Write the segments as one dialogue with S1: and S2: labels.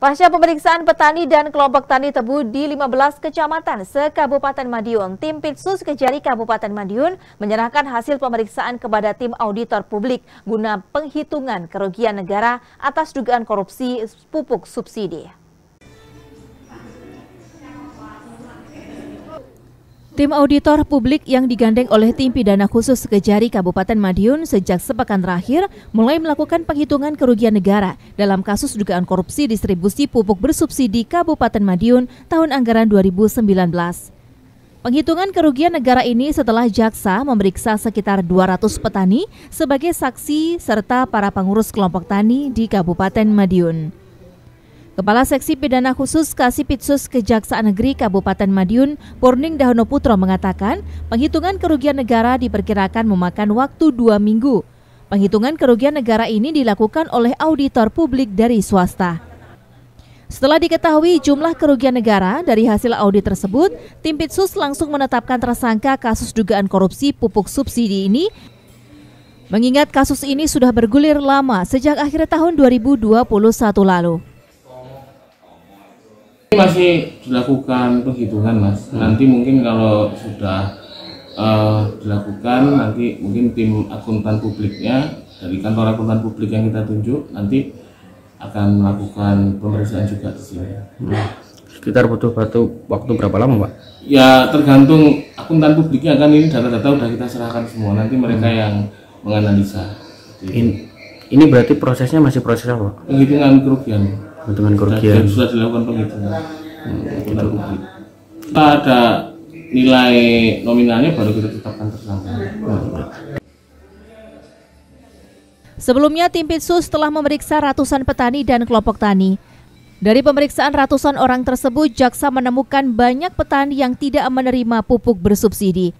S1: Pasca pemeriksaan petani dan kelompok tani tebu di 15 kecamatan se-Kabupaten Madiun, tim Pitsus Kejari Kabupaten Madiun menyerahkan hasil pemeriksaan kepada tim auditor publik guna penghitungan kerugian negara atas dugaan korupsi pupuk subsidi. Tim auditor publik yang digandeng oleh tim pidana khusus Kejari Kabupaten Madiun sejak sepekan terakhir mulai melakukan penghitungan kerugian negara dalam kasus dugaan korupsi distribusi pupuk bersubsidi Kabupaten Madiun tahun anggaran 2019. Penghitungan kerugian negara ini setelah jaksa memeriksa sekitar 200 petani sebagai saksi serta para pengurus kelompok tani di Kabupaten Madiun. Kepala Seksi Pidana Khusus Kasipitsus Kejaksaan Negeri Kabupaten Madiun, Purning Dahono Putro mengatakan, penghitungan kerugian negara diperkirakan memakan waktu dua minggu. Penghitungan kerugian negara ini dilakukan oleh auditor publik dari swasta. Setelah diketahui jumlah kerugian negara dari hasil audit tersebut, tim Pitsus langsung menetapkan tersangka kasus dugaan korupsi pupuk subsidi ini Mengingat kasus ini sudah bergulir lama sejak akhir tahun 2021 lalu.
S2: Ini masih dilakukan penghitungan mas hmm. nanti mungkin kalau sudah uh, dilakukan nanti mungkin tim akuntan publiknya dari kantor akuntan publik yang kita tunjuk nanti akan melakukan pemeriksaan juga di sini hmm. sekitar butuh batu waktu berapa lama pak? ya tergantung akuntan publiknya kan ini data-data sudah kita serahkan semua nanti mereka hmm. yang menganalisa ini, ini berarti prosesnya masih proses apa? penghitungan kerugian dengan kerugian sudah dilakukan penghitungan hmm, gitu. ada nilai nominalnya baru kita tetapkan tersangka hmm.
S1: Sebelumnya, tim Pitsus telah memeriksa ratusan petani dan kelompok tani. Dari pemeriksaan ratusan orang tersebut, jaksa menemukan banyak petani yang tidak menerima pupuk bersubsidi.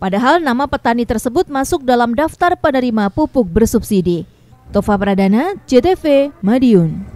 S1: Padahal nama petani tersebut masuk dalam daftar penerima pupuk bersubsidi. Tova Pradana, JTV, Madiun.